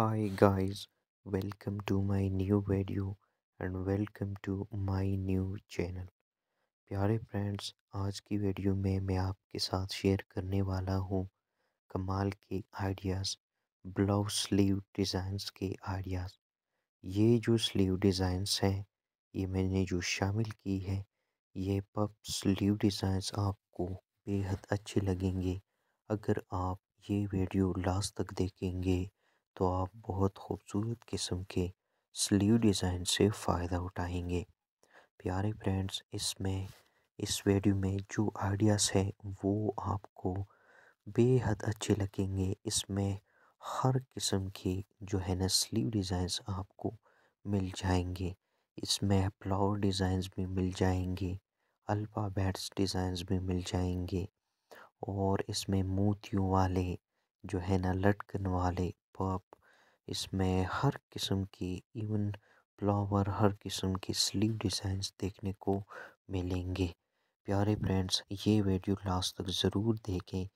Hi guys, welcome to my new video and welcome to my new channel. प्यारे friends आज की video में मैं आपके साथ शेयर करने वाला हूँ कमाल के आइडियाज़ ब्लाउज स्लीव डिज़ाइंस के आइडियाज़ ये जो स्लीव डिज़ाइंस हैं ये मैंने जो शामिल की है ये पप स्लीव डिज़ाइंस आपको बेहद अच्छे लगेंगे अगर आप ये वीडियो लास्ट तक देखेंगे तो आप बहुत खूबसूरत किस्म के स्लीव डिज़ाइन से फ़ायदा उठाएंगे प्यारे फ्रेंड्स इसमें इस वीडियो में जो आइडियाज़ हैं वो आपको बेहद अच्छे लगेंगे इसमें हर किस्म की जो है ना स्लीव डिज़ाइंस आपको मिल जाएंगे इसमें फ्लावर डिज़ाइंस भी मिल जाएंगे अल्फ़ाबेट्स डिज़ाइंस भी मिल जाएंगे और इसमें मोतियों वाले जो है ना लटकन वाले पप इसमें हर किस्म की इवन फ्लावर हर किस्म की स्लीव डिजाइंस देखने को मिलेंगे प्यारे फ्रेंड्स ये वीडियो लास्ट तक ज़रूर देखें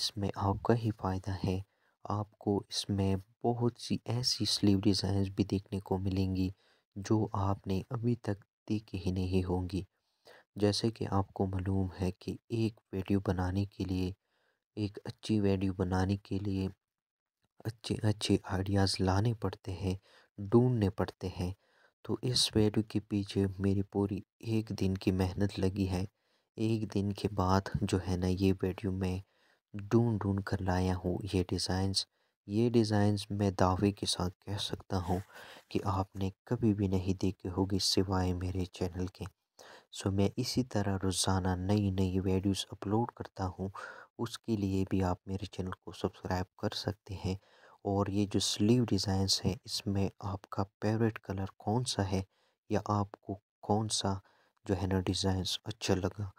इसमें आपका ही फ़ायदा है आपको इसमें बहुत सी ऐसी स्लीव डिज़ाइंस भी देखने को मिलेंगी जो आपने अभी तक देखी ही नहीं होंगी जैसे कि आपको मालूम है कि एक वीडियो बनाने के लिए एक अच्छी वीडियो बनाने के लिए अच्छे अच्छे आइडियाज़ लाने पड़ते हैं ढूंढने पड़ते हैं तो इस वीडियो के पीछे मेरी पूरी एक दिन की मेहनत लगी है एक दिन के बाद जो है ना ये वीडियो मैं ढूंढ ढूंढ कर लाया हूँ ये डिज़ाइंस ये डिज़ाइंस मैं दावे के साथ कह सकता हूँ कि आपने कभी भी नहीं देखे होगी सिवाय मेरे चैनल के सो मैं इसी तरह रोज़ाना नई नई वीडियोस अपलोड करता हूँ उसके लिए भी आप मेरे चैनल को सब्सक्राइब कर सकते हैं और ये जो स्लीव डिज़ाइंस हैं इसमें आपका फेवरेट कलर कौन सा है या आपको कौन सा जो है ना डिज़ाइंस अच्छा लगा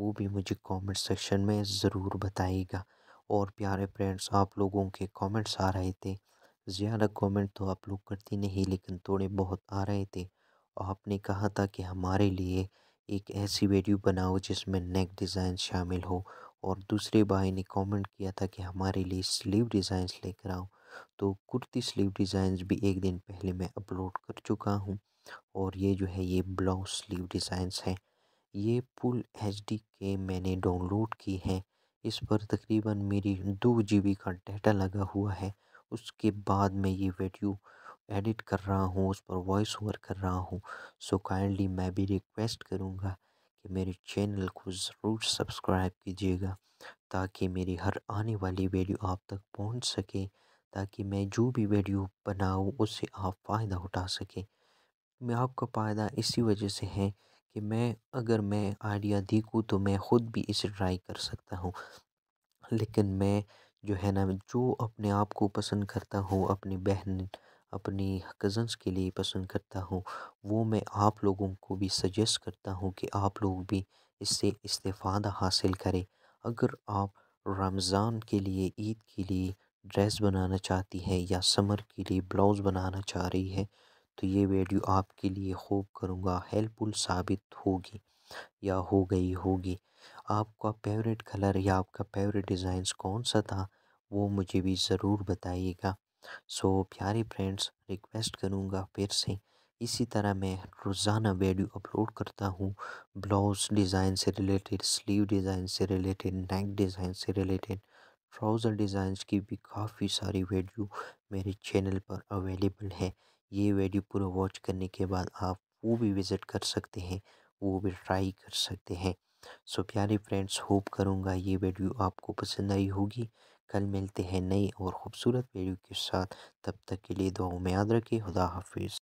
वो भी मुझे कमेंट सेक्शन में ज़रूर बताइएगा और प्यारे फ्रेंड्स आप लोगों के कमेंट्स आ रहे थे ज़्यादा कमेंट तो आप लोग करते नहीं लेकिन थोड़े बहुत आ रहे थे आपने कहा था कि हमारे लिए एक ऐसी वीडियो बनाओ जिसमें नेक डिज़ाइन शामिल हो और दूसरे भाई ने कमेंट किया था कि हमारे लिए स्लीव डिज़ाइंस लेकर आओ तो कुर्ती स्लीव डिज़ाइंस भी एक दिन पहले मैं अपलोड कर चुका हूँ और ये जो है ये ब्लाउज स्लीव डिज़ाइंस हैं ये फुल एच के मैंने डाउनलोड की है इस पर तकरीबन मेरी दो जी का डाटा लगा हुआ है उसके बाद मैं ये वीडियो एडिट कर रहा हूँ उस पर वॉइस ओवर कर रहा हूँ सो काइंडली मैं भी रिक्वेस्ट करूँगा कि मेरे चैनल को ज़रूर सब्सक्राइब कीजिएगा ताकि मेरी हर आने वाली वीडियो आप तक पहुंच सके ताकि मैं जो भी वीडियो बनाऊँ उससे आप फ़ायदा उठा सकें मैं आपका फ़ायदा इसी वजह से है कि मैं अगर मैं आइडिया देखूँ तो मैं ख़ुद भी इसे ट्राई कर सकता हूँ लेकिन मैं जो है ना जो अपने आप को पसंद करता हूँ अपनी बहन अपनी कज़न्स के लिए पसंद करता हूँ वो मैं आप लोगों को भी सजेस्ट करता हूँ कि आप लोग भी इससे इस्तेफ़ादा हासिल करें अगर आप रमज़ान के लिए ईद के लिए ड्रेस बनाना चाहती हैं या समर के लिए ब्लाउज़ बनाना चाह रही है तो ये वीडियो आपके लिए खूब करूँगा हेल्पफुल साबित होगी या हो गई होगी आपका फेवरेट कलर या आपका फेवरेट डिज़ाइंस कौन सा था वो मुझे भी ज़रूर बताइएगा सो प्यारे फ्रेंड्स रिक्वेस्ट करूँगा फिर से इसी तरह मैं रोज़ाना वीडियो अपलोड करता हूँ ब्लाउज डिज़ाइन से रिलेटेड स्लीव डिज़ाइन से रिलेटेड नेक डिज़ाइन से रिलेटेड ट्राउज़र डिज़ाइन की भी काफ़ी सारी वीडियो मेरे चैनल पर अवेलेबल है ये वीडियो पूरा वॉच करने के बाद आप वो भी विज़िट कर सकते हैं वो भी ट्राई कर सकते हैं सो प्यारे फ्रेंड्स होप करूँगा ये वीडियो आपको पसंद आई होगी कल मिलते हैं नई और ख़ूबसूरत वीडियो के साथ तब तक के लिए दुआओं में याद रखें खुदा हाफिज़